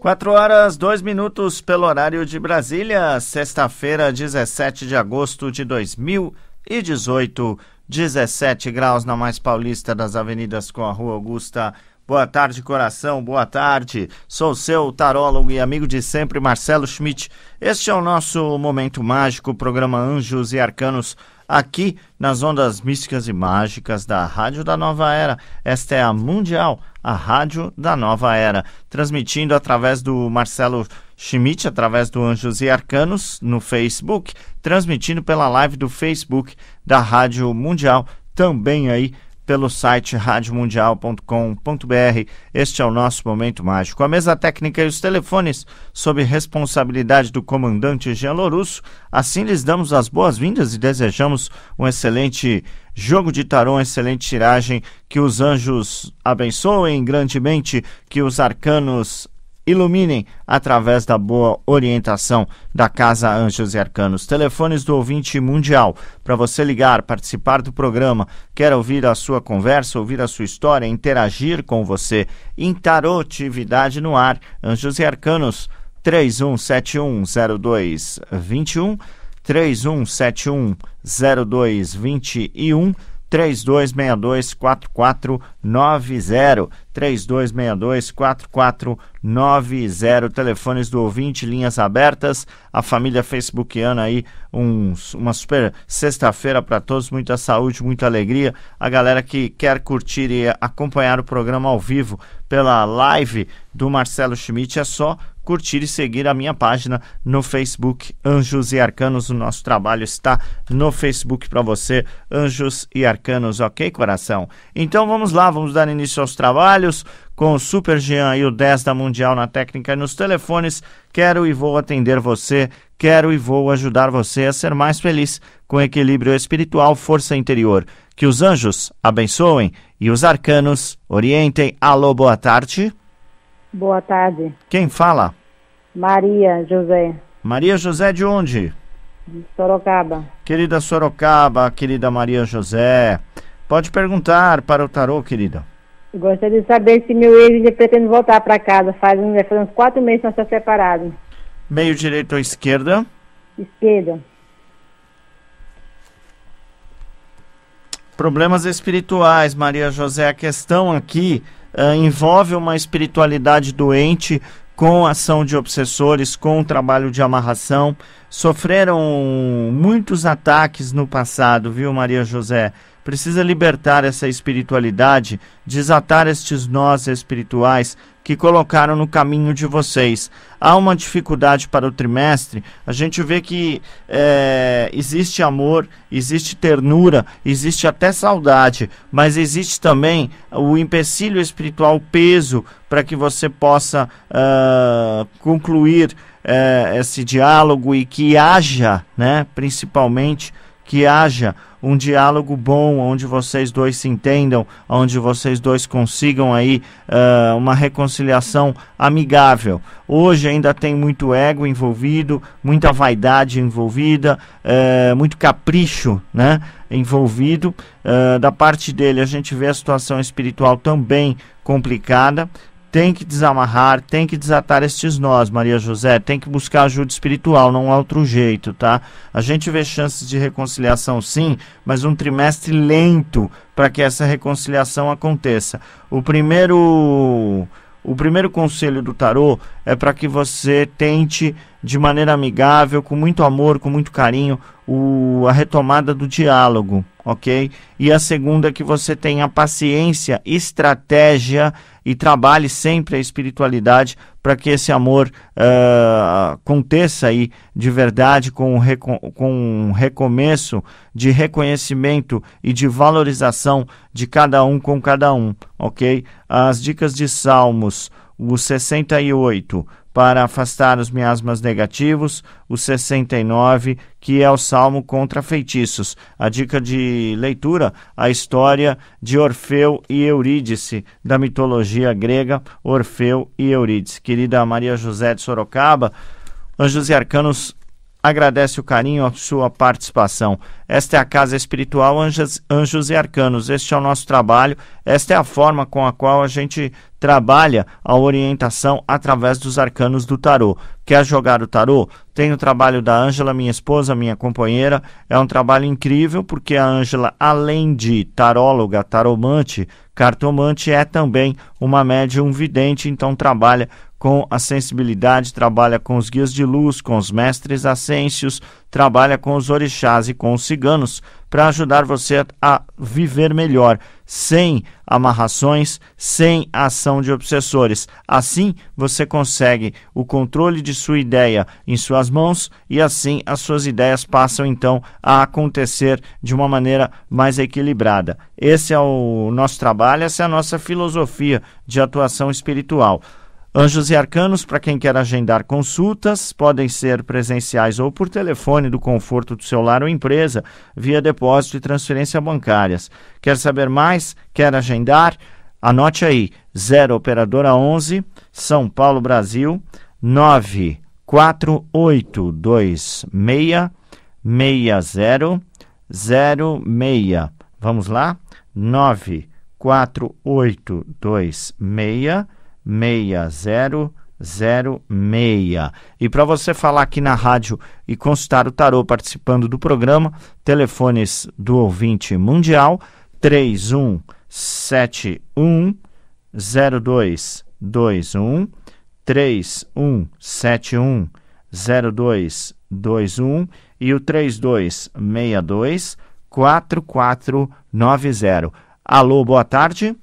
Quatro horas, dois minutos pelo horário de Brasília, sexta-feira, 17 de agosto de 2018, 17 graus na mais paulista das avenidas com a Rua Augusta. Boa tarde, coração, boa tarde. Sou seu tarólogo e amigo de sempre, Marcelo Schmidt. Este é o nosso Momento Mágico, programa Anjos e Arcanos aqui nas ondas místicas e mágicas da Rádio da Nova Era. Esta é a Mundial, a Rádio da Nova Era, transmitindo através do Marcelo Schmidt, através do Anjos e Arcanos no Facebook, transmitindo pela live do Facebook da Rádio Mundial, também aí pelo site radiomundial.com.br. Este é o nosso momento mágico. A mesa técnica e os telefones, sob responsabilidade do comandante Jean Lorusso. Assim lhes damos as boas-vindas e desejamos um excelente jogo de tarô, uma excelente tiragem, que os anjos abençoem grandemente, que os arcanos iluminem através da boa orientação da Casa Anjos e Arcanos. Telefones do ouvinte mundial para você ligar, participar do programa, quer ouvir a sua conversa, ouvir a sua história, interagir com você em no Ar. Anjos e Arcanos 31710221 31710221 3262-4490. 3262-4490. Telefones do ouvinte, linhas abertas. A família facebookiana aí, um, uma super sexta-feira para todos. Muita saúde, muita alegria. A galera que quer curtir e acompanhar o programa ao vivo pela live do Marcelo Schmidt é só curtir e seguir a minha página no Facebook Anjos e Arcanos. O nosso trabalho está no Facebook para você, Anjos e Arcanos, ok, coração? Então vamos lá, vamos dar início aos trabalhos com o Super Jean e o 10 da Mundial na técnica e nos telefones. Quero e vou atender você, quero e vou ajudar você a ser mais feliz com equilíbrio espiritual, força interior. Que os anjos abençoem e os arcanos orientem. Alô, boa tarde. Boa tarde. Quem fala? Maria José. Maria José de onde? De Sorocaba. Querida Sorocaba, querida Maria José, pode perguntar para o tarô, querida. Gostaria de saber se meu ex pretende voltar para casa. Faz, faz uns quatro meses que nós estamos separados. Meio direito ou esquerda? Esquerda. Problemas espirituais, Maria José. A questão aqui uh, envolve uma espiritualidade doente com ação de obsessores, com o trabalho de amarração. Sofreram muitos ataques no passado, viu, Maria José? precisa libertar essa espiritualidade, desatar estes nós espirituais que colocaram no caminho de vocês. Há uma dificuldade para o trimestre, a gente vê que é, existe amor, existe ternura, existe até saudade, mas existe também o empecilho espiritual, o peso, para que você possa uh, concluir uh, esse diálogo e que haja, né, principalmente, que haja um diálogo bom, onde vocês dois se entendam, onde vocês dois consigam aí uh, uma reconciliação amigável. Hoje ainda tem muito ego envolvido, muita vaidade envolvida, uh, muito capricho, né? Envolvido uh, da parte dele, a gente vê a situação espiritual também complicada tem que desamarrar, tem que desatar estes nós, Maria José, tem que buscar ajuda espiritual, não há outro jeito, tá? A gente vê chances de reconciliação sim, mas um trimestre lento para que essa reconciliação aconteça. O primeiro o primeiro conselho do tarô é para que você tente de maneira amigável, com muito amor, com muito carinho, o, a retomada do diálogo ok? E a segunda é que você tenha paciência, estratégia e trabalhe sempre a espiritualidade para que esse amor uh, aconteça aí de verdade com, um com um recomeço de reconhecimento e de valorização de cada um com cada um, ok? As dicas de Salmos, o 68, para afastar os miasmas negativos, o 69, que é o Salmo contra feitiços. A dica de leitura, a história de Orfeu e Eurídice, da mitologia grega Orfeu e Eurídice. Querida Maria José de Sorocaba, Anjos e Arcanos agradece o carinho, a sua participação. Esta é a Casa Espiritual Anjos, Anjos e Arcanos. Este é o nosso trabalho, esta é a forma com a qual a gente trabalha a orientação através dos arcanos do tarô. Quer jogar o tarô? Tem o trabalho da Ângela, minha esposa, minha companheira. É um trabalho incrível porque a Ângela, além de taróloga, taromante, cartomante, é também uma médium vidente, então trabalha com a sensibilidade, trabalha com os guias de luz, com os mestres ascensios, trabalha com os orixás e com os ciganos para ajudar você a viver melhor, sem amarrações, sem ação de obsessores. Assim, você consegue o controle de sua ideia em suas mãos e assim as suas ideias passam então a acontecer de uma maneira mais equilibrada. Esse é o nosso trabalho, essa é a nossa filosofia de atuação espiritual. Anjos e arcanos, para quem quer agendar consultas, podem ser presenciais ou por telefone do conforto do seu lar ou empresa, via depósito e transferência bancárias. Quer saber mais? Quer agendar? Anote aí: 0 Operadora 11, São Paulo, Brasil, 94826 6006. Vamos lá? 94826 6006. 6006. E para você falar aqui na rádio e consultar o tarô participando do programa, telefones do ouvinte mundial 3171 0221 3171 0221 e o 3262 4490. Alô, boa tarde.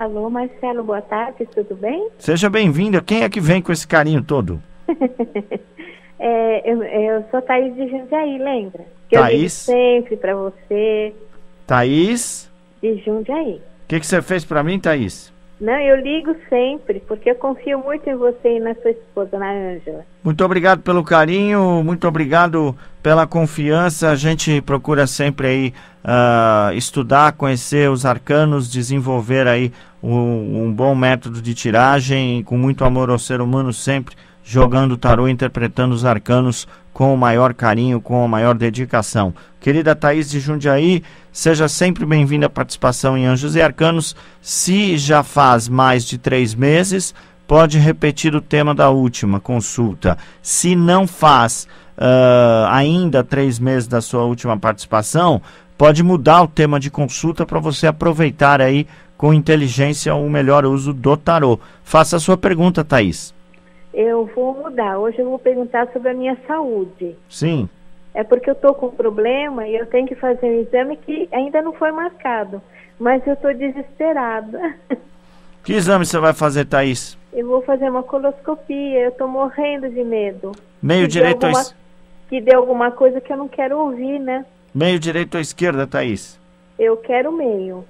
Alô, Marcelo, boa tarde, tudo bem? Seja bem-vinda. Quem é que vem com esse carinho todo? é, eu, eu, sou Thaís de Jundiaí, lembra? Que Thaís? sempre para você. Thaís? De Jundiaí. O que, que você fez para mim, Thaís? Não, eu ligo sempre, porque eu confio muito em você e na sua esposa, na né, Ângela. Muito obrigado pelo carinho, muito obrigado pela confiança. A gente procura sempre aí uh, estudar, conhecer os arcanos, desenvolver aí um, um bom método de tiragem, com muito amor ao ser humano sempre, jogando tarô, interpretando os arcanos com o maior carinho, com a maior dedicação. Querida Thaís de Jundiaí, seja sempre bem-vinda à participação em Anjos e Arcanos. Se já faz mais de três meses, pode repetir o tema da última consulta. Se não faz uh, ainda três meses da sua última participação, pode mudar o tema de consulta para você aproveitar aí com inteligência o melhor uso do tarô. Faça a sua pergunta, Thaís eu vou mudar. Hoje eu vou perguntar sobre a minha saúde. Sim. É porque eu estou com um problema e eu tenho que fazer um exame que ainda não foi marcado. Mas eu estou desesperada. Que exame você vai fazer, Thaís? Eu vou fazer uma coloscopia. Eu estou morrendo de medo. Meio que direito alguma, a... Que dê alguma coisa que eu não quero ouvir, né? Meio direito ou esquerda, Thaís? Eu quero meio.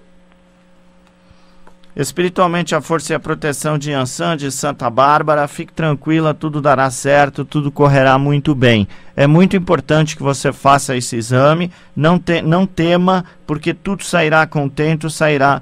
Espiritualmente, a força e a proteção de Ansan de Santa Bárbara. Fique tranquila, tudo dará certo, tudo correrá muito bem. É muito importante que você faça esse exame. Não, te, não tema, porque tudo sairá contento, sairá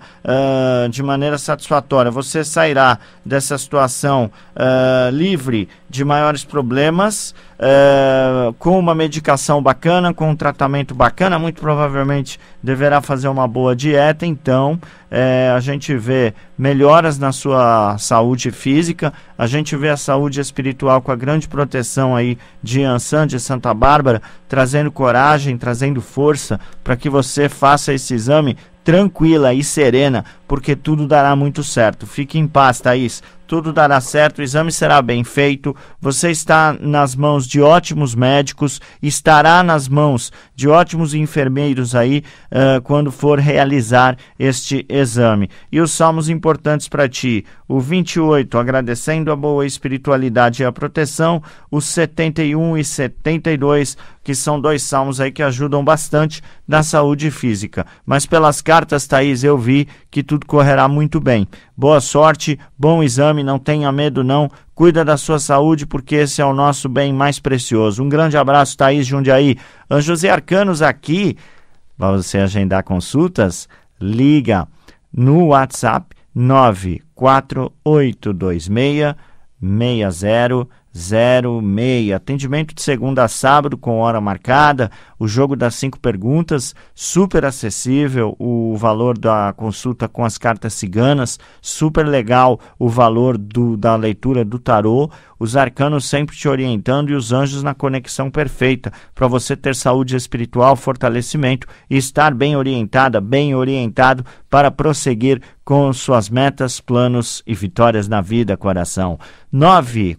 uh, de maneira satisfatória. Você sairá dessa situação uh, livre de maiores problemas, uh, com uma medicação bacana, com um tratamento bacana. Muito provavelmente deverá fazer uma boa dieta, então é, a gente vê melhoras na sua saúde física, a gente vê a saúde espiritual com a grande proteção aí de Ansan, de Santa Bárbara, trazendo coragem, trazendo força para que você faça esse exame tranquila e serena, porque tudo dará muito certo. Fique em paz, Thaís tudo dará certo, o exame será bem feito, você está nas mãos de ótimos médicos, estará nas mãos de ótimos enfermeiros aí uh, quando for realizar este exame. E os salmos importantes para ti: o 28, agradecendo a boa espiritualidade e a proteção, os 71 e 72, que são dois salmos aí que ajudam bastante na saúde física. Mas pelas cartas, Thaís, eu vi que tudo correrá muito bem. Boa sorte, bom exame, não tenha medo não. Cuida da sua saúde porque esse é o nosso bem mais precioso. Um grande abraço, Thaís Jundiaí. Anjos e Arcanos aqui. Para você agendar consultas, liga no WhatsApp 94826 06. Atendimento de segunda a sábado com hora marcada. O jogo das cinco perguntas, super acessível. O valor da consulta com as cartas ciganas, super legal. O valor do, da leitura do tarô. Os arcanos sempre te orientando e os anjos na conexão perfeita para você ter saúde espiritual, fortalecimento e estar bem orientada, bem orientado para prosseguir com suas metas, planos e vitórias na vida, coração. 9,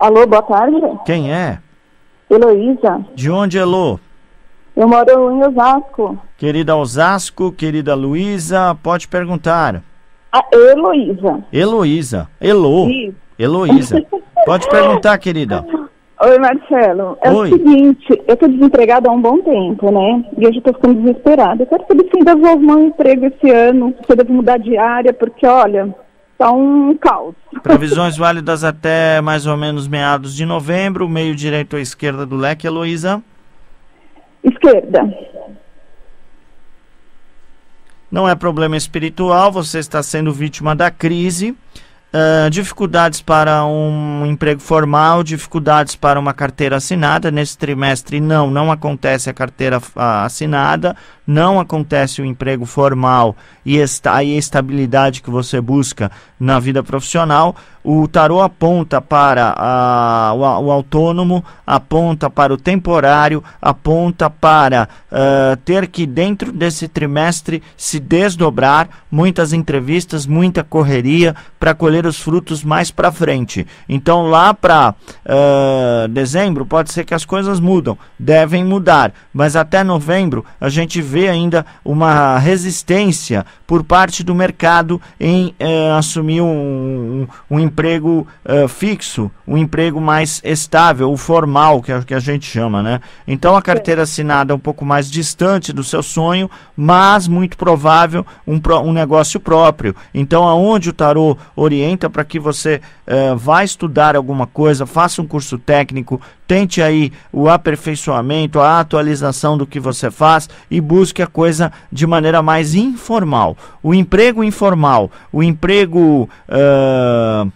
Alô, boa tarde. Quem é? Heloísa. De onde, Elo? Eu moro em Osasco. Querida Osasco, querida Luísa, pode perguntar. A ah, Heloísa. Heloísa. Elo, Heloísa. pode perguntar, querida. Oi, Marcelo. É Oi. o seguinte, eu tô desempregada há um bom tempo, né? E hoje eu tô ficando desesperada. Eu quero saber se ainda vou arrumar um emprego esse ano, se eu devo mudar de área, porque, olha, está um caos. Previsões válidas até mais ou menos meados de novembro, meio direito ou esquerda do leque, Heloísa? Esquerda. Não é problema espiritual, você está sendo vítima da crise. Uh, dificuldades para um emprego formal, dificuldades para uma carteira assinada. Nesse trimestre, não, não acontece a carteira ah, assinada, não acontece o emprego formal e esta, a estabilidade que você busca na vida profissional. O tarô aponta para a, o, o, autônomo, aponta para o temporário, aponta para uh, ter que, dentro desse trimestre, se desdobrar muitas entrevistas, muita correria para colher os frutos mais para frente. Então, lá para uh, dezembro, pode ser que as coisas mudam, devem mudar, mas até novembro a gente vê ainda uma resistência por parte do mercado em uh, assumir um, um, um emprego uh, fixo, um emprego mais estável, o formal, que é o que a gente chama, né? Então a carteira assinada é um pouco mais distante do seu sonho, mas muito provável um, um negócio próprio. Então aonde o tarô orienta para que você uh, vá estudar alguma coisa, faça um curso técnico, tente aí o aperfeiçoamento, a atualização do que você faz e busque a coisa de maneira mais informal. O emprego informal, o emprego uh,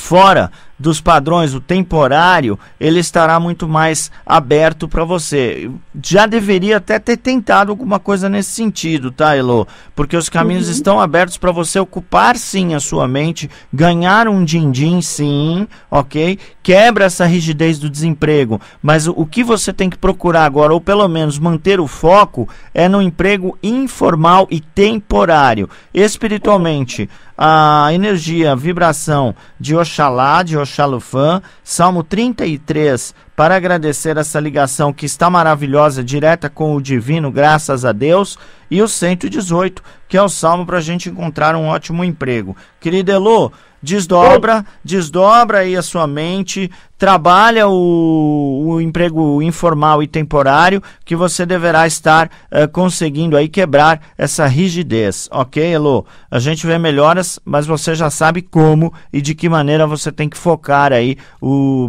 fora dos padrões, o temporário, ele estará muito mais aberto para você. Já deveria até ter tentado alguma coisa nesse sentido, tá, Elo? Porque os caminhos uhum. estão abertos para você ocupar sim a sua mente, ganhar um din-din sim, ok? Quebra essa rigidez do desemprego, mas o, o que você tem que procurar agora, ou pelo menos manter o foco, é no emprego informal e temporário. Espiritualmente, a energia, a vibração de Oxalá, de Oxalá, Xalufan, Salmo 33, para agradecer essa ligação que está maravilhosa, direta com o Divino, graças a Deus, e o 118, que é o salmo para a gente encontrar um ótimo emprego. Querido Elô, desdobra, Oi. desdobra aí a sua mente, trabalha o, o, emprego informal e temporário, que você deverá estar uh, conseguindo aí quebrar essa rigidez, ok, Elo? A gente vê melhoras, mas você já sabe como e de que maneira você tem que focar aí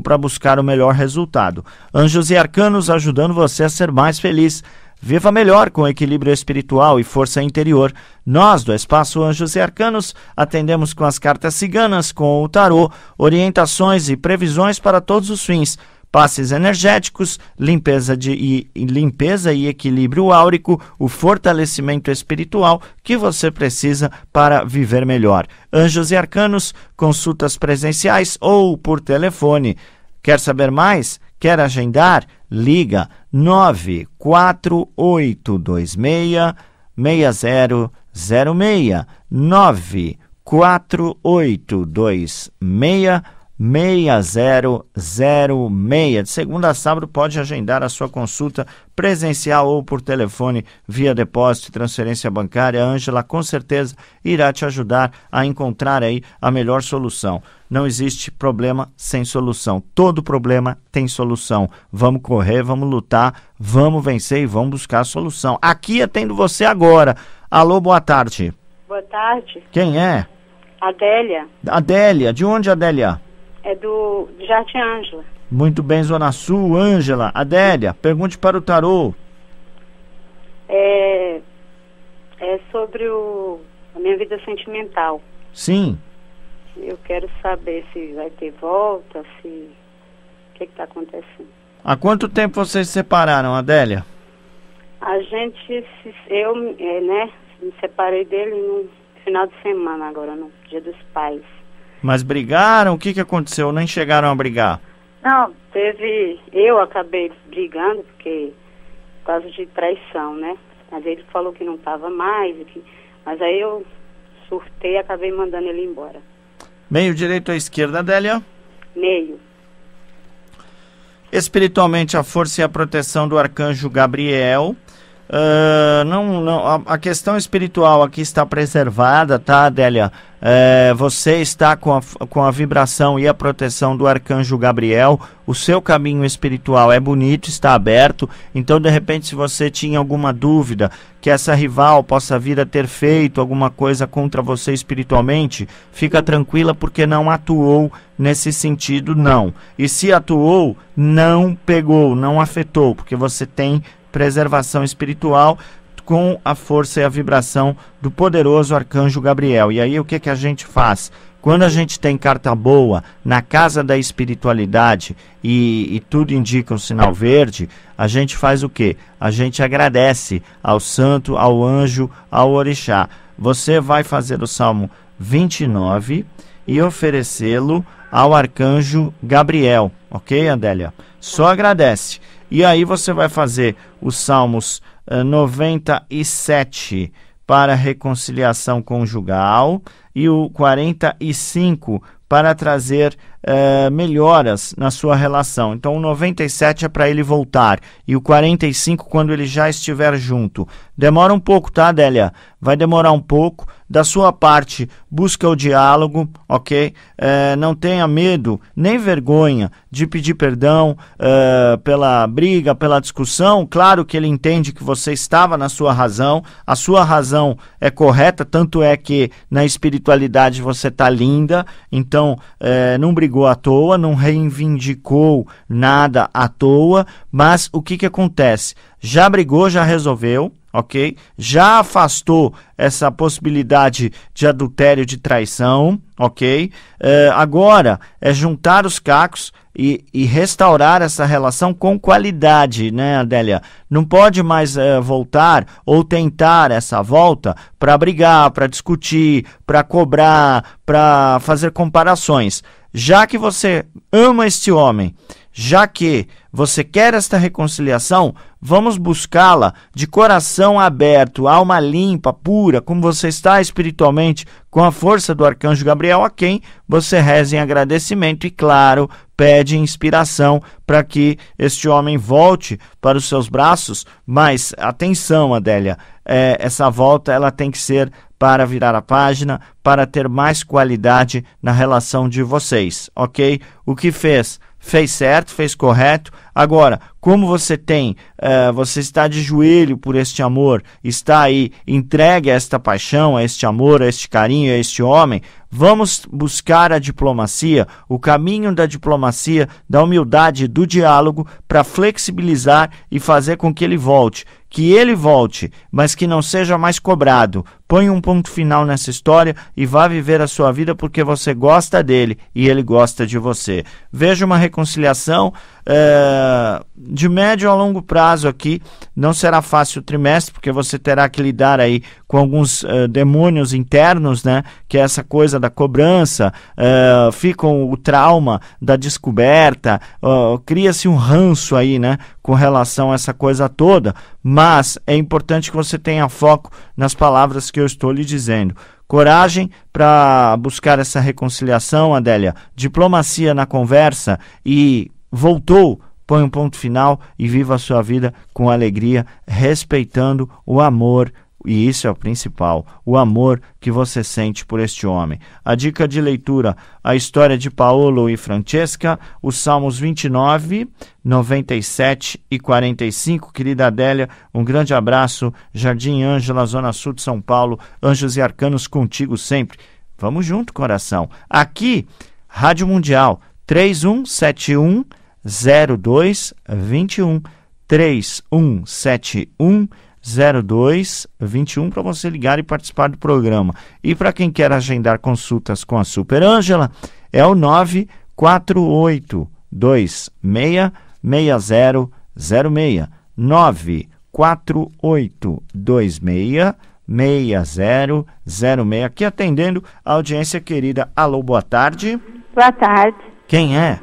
para buscar o melhor resultado passado. Anjos e arcanos ajudando você a ser mais feliz. Viva melhor com equilíbrio espiritual e força interior. Nós, do Espaço Anjos e Arcanos, atendemos com as cartas ciganas, com o tarô, orientações e previsões para todos os fins passes energéticos, limpeza, de, e, limpeza e equilíbrio áurico, o fortalecimento espiritual que você precisa para viver melhor. Anjos e arcanos, consultas presenciais ou por telefone. Quer saber mais? Quer agendar? Liga 94826 6006 94826 6006. De segunda a sábado pode agendar a sua consulta presencial ou por telefone via depósito e transferência bancária. A Ângela com certeza irá te ajudar a encontrar aí a melhor solução não existe problema sem solução. Todo problema tem solução. Vamos correr, vamos lutar, vamos vencer e vamos buscar a solução. Aqui atendo você agora. Alô, boa tarde. Boa tarde. Quem é? Adélia. Adélia, de onde Adélia? É do Jardim Ângela. Muito bem, Zona Sul, Ângela. Adélia, pergunte para o tarô. É, é sobre o, a minha vida sentimental. Sim. Eu quero saber se vai ter volta, se o que é está acontecendo. Há quanto tempo vocês se separaram, Adélia? A gente, eu, é, né, me separei dele no final de semana agora, no dia dos pais. Mas brigaram? O que, que aconteceu? Nem chegaram a brigar? Não, teve. Eu acabei brigando porque por causa de traição, né? Mas ele falou que não estava mais, que, mas aí eu surtei e acabei mandando ele embora. Meio direito ou esquerda, Adélia? Meio. Espiritualmente, a força e a proteção do arcanjo Gabriel Uh, não, não, a, a, questão espiritual aqui está preservada, tá, Adélia? Uh, você está com a, com a vibração e a proteção do arcanjo Gabriel. O seu caminho espiritual é bonito, está aberto. Então, de repente, se você tinha alguma dúvida que essa rival possa vir a ter feito alguma coisa contra você espiritualmente, fica tranquila porque não atuou nesse sentido, não. E se atuou, não pegou, não afetou, porque você tem preservação espiritual com a força e a vibração do poderoso arcanjo Gabriel. E aí o que, que a gente faz? Quando a gente tem carta boa na casa da espiritualidade e, e tudo indica um sinal verde, a gente faz o que? A gente agradece ao santo, ao anjo, ao orixá. Você vai fazer o Salmo 29 e oferecê-lo ao arcanjo Gabriel, ok, Andélia? Só agradece. E aí você vai fazer os Salmos 97 eh, para reconciliação conjugal e o 45 para trazer é, melhoras na sua relação. Então, o 97 é para ele voltar e o 45 quando ele já estiver junto. Demora um pouco, tá, Adélia? Vai demorar um pouco. Da sua parte, busca o diálogo, ok? É, não tenha medo nem vergonha de pedir perdão é, pela briga, pela discussão. Claro que ele entende que você estava na sua razão, a sua razão é correta, tanto é que na espiritualidade você está linda, então é, não briga brigou à toa, não reivindicou nada à toa, mas o que, que acontece? Já brigou, já resolveu, ok? Já afastou essa possibilidade de adultério, de traição, ok? Eh, agora é juntar os cacos e, e, restaurar essa relação com qualidade, né, Adélia? Não pode mais é, voltar ou tentar essa volta para brigar, para discutir, para cobrar, para fazer comparações. Já que você ama este homem, já que você quer esta reconciliação, vamos buscá-la de coração aberto, alma limpa, pura, como você está espiritualmente, com a força do arcanjo Gabriel, a quem você reza em agradecimento e, claro, pede inspiração para que este homem volte para os seus braços, mas atenção, Adélia, é, essa volta ela tem que ser para virar a página, para ter mais qualidade na relação de vocês, ok? O que fez? Fez certo, fez correto. Agora, como você tem, uh, você está de joelho por este amor, está aí entregue a esta paixão, a este amor, a este carinho, a este homem, Vamos buscar a diplomacia, o caminho da diplomacia, da humildade, do diálogo, para flexibilizar e fazer com que ele volte. Que ele volte, mas que não seja mais cobrado, Põe um ponto final nessa história e vá viver a sua vida porque você gosta dele e ele gosta de você. Veja uma reconciliação é, de médio a longo prazo aqui. Não será fácil o trimestre, porque você terá que lidar aí com alguns é, demônios internos, né? Que é essa coisa da cobrança, é, fica o trauma da descoberta, cria-se um ranço aí, né? Com relação a essa coisa toda. Mas é importante que você tenha foco nas palavras que eu estou lhe dizendo. Coragem para buscar essa reconciliação, Adélia. Diplomacia na conversa e voltou põe um ponto final e viva a sua vida com alegria, respeitando o amor e isso é o principal, o amor que você sente por este homem. A dica de leitura: a história de Paolo e Francesca, os Salmos 29, 97 e 45. Querida Adélia, um grande abraço. Jardim Ângela, Zona Sul de São Paulo, anjos e arcanos contigo sempre. Vamos junto, coração. Aqui, Rádio Mundial, 3171 0221. 3171 0221 para você ligar e participar do programa. E para quem quer agendar consultas com a Super Ângela, é o 948 26 6006. 948 6006. Aqui atendendo a audiência querida. Alô, boa tarde. Boa tarde. Quem é?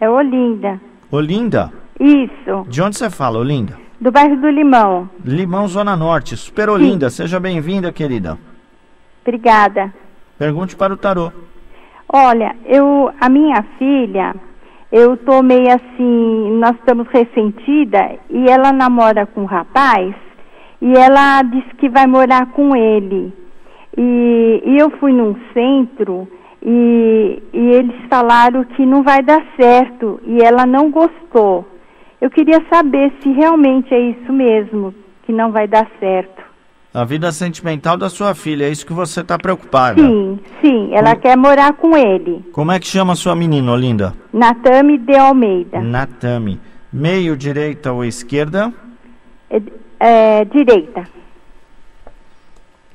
É Olinda. Olinda? Isso. De onde você fala, Olinda? do bairro do Limão. Limão, Zona Norte. Super Olinda, Sim. seja bem-vinda, querida. Obrigada. Pergunte para o tarô. Olha, eu, a minha filha, eu tô meio assim, nós estamos ressentida e ela namora com um rapaz e ela disse que vai morar com ele. E, e eu fui num centro e, e eles falaram que não vai dar certo e ela não gostou. Eu queria saber se realmente é isso mesmo, que não vai dar certo. A vida sentimental da sua filha, é isso que você está preocupada? Sim, sim, ela o... quer morar com ele. Como é que chama sua menina, Olinda? Natame de Almeida. Natame. Meio direita ou esquerda? É, é, direita.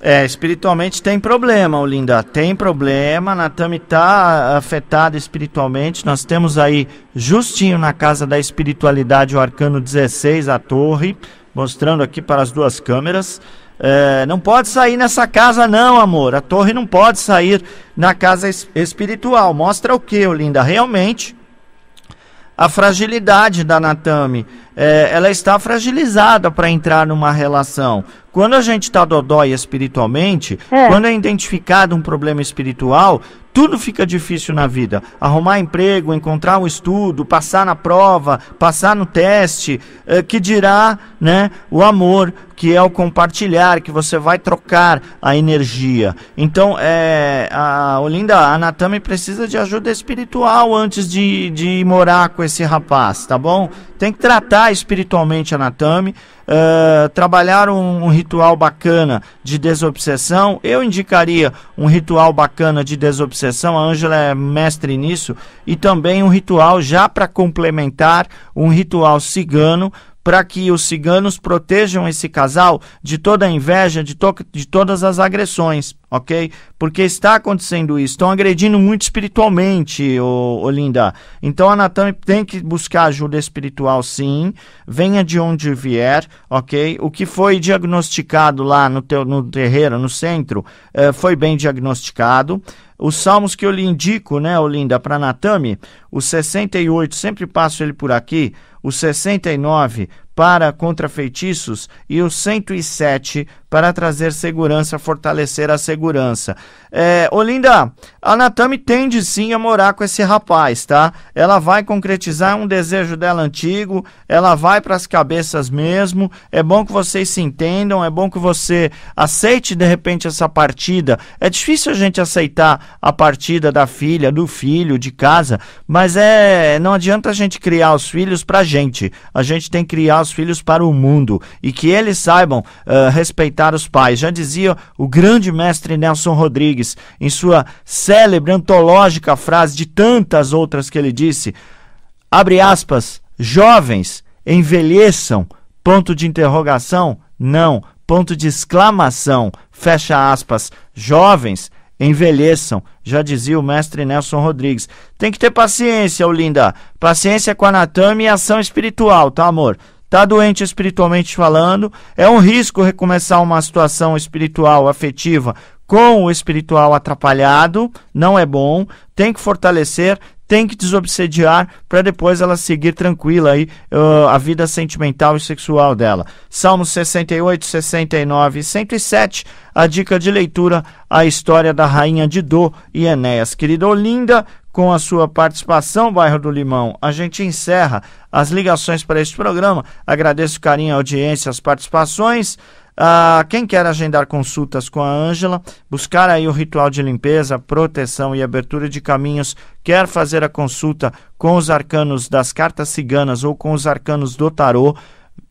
É, espiritualmente tem problema, Olinda. Tem problema. Natami está afetada espiritualmente. Nós temos aí, justinho na casa da espiritualidade, o arcano 16, a torre, mostrando aqui para as duas câmeras. É, não pode sair nessa casa, não, amor. A torre não pode sair na casa espiritual. Mostra o que, Olinda? Realmente, a fragilidade da Natame. É, ela está fragilizada para entrar numa relação. Quando a gente está dodói espiritualmente, é. quando é identificado um problema espiritual, tudo fica difícil na vida. Arrumar emprego, encontrar um estudo, passar na prova, passar no teste, é, que dirá né, o amor, que é o compartilhar, que você vai trocar a energia. Então, é, a Olinda, a Natami precisa de ajuda espiritual antes de, de morar com esse rapaz, tá bom? Tem que tratar espiritualmente a Natami uh, trabalhar um, um ritual bacana de desobsessão. Eu indicaria um ritual bacana de desobsessão, a Ângela é mestre nisso, e também um ritual já para complementar, um ritual cigano para que os ciganos protejam esse casal de toda a inveja, de, to de todas as agressões ok? Porque está acontecendo isso. Estão agredindo muito espiritualmente, Olinda. Então a Natami tem que buscar ajuda espiritual, sim. Venha de onde vier, ok? O que foi diagnosticado lá no, teu, no terreiro, no centro, eh, foi bem diagnosticado. Os salmos que eu lhe indico, né, Olinda, para Natami, o 68, sempre passo ele por aqui, o 69, para contrafeitiços e o 107 para trazer segurança, fortalecer a segurança. É, Olinda, a Natami tende sim a morar com esse rapaz, tá? Ela vai concretizar um desejo dela antigo, ela vai para as cabeças mesmo. É bom que vocês se entendam, é bom que você aceite de repente essa partida. É difícil a gente aceitar a partida da filha, do filho, de casa, mas é não adianta a gente criar os filhos pra gente. A gente tem que criar os seus filhos para o mundo e que eles saibam uh, respeitar os pais. Já dizia o grande mestre Nelson Rodrigues em sua célebre, antológica frase de tantas outras que ele disse: abre aspas, jovens envelheçam, ponto de interrogação, não, ponto de exclamação, fecha aspas, jovens envelheçam, já dizia o mestre Nelson Rodrigues. Tem que ter paciência, Olinda. Paciência com a Natame e ação espiritual, tá, amor? está doente espiritualmente falando, é um risco recomeçar uma situação espiritual afetiva com o espiritual atrapalhado, não é bom, tem que fortalecer, tem que desobsediar para depois ela seguir tranquila aí uh, a vida sentimental e sexual dela. Salmos 68, 69 e 107, a dica de leitura, a história da rainha de Dô e Enéas. Querida Olinda, com a sua participação, bairro do Limão. A gente encerra as ligações para este programa. Agradeço o carinho, a audiência, as participações. Ah, quem quer agendar consultas com a Ângela, buscar aí o ritual de limpeza, proteção e abertura de caminhos, quer fazer a consulta com os arcanos das cartas ciganas ou com os arcanos do tarô,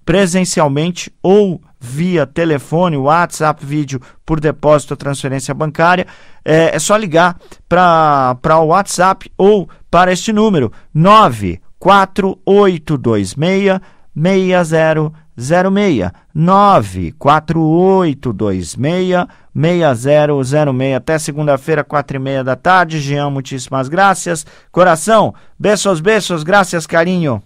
presencialmente ou via telefone, WhatsApp, vídeo por depósito ou transferência bancária. É, é só ligar para o WhatsApp ou para este número 94826 6006 94826 6006 até segunda-feira, quatro e meia da tarde. Jean, muitíssimas graças. Coração, beijos, beijos, graças, carinho.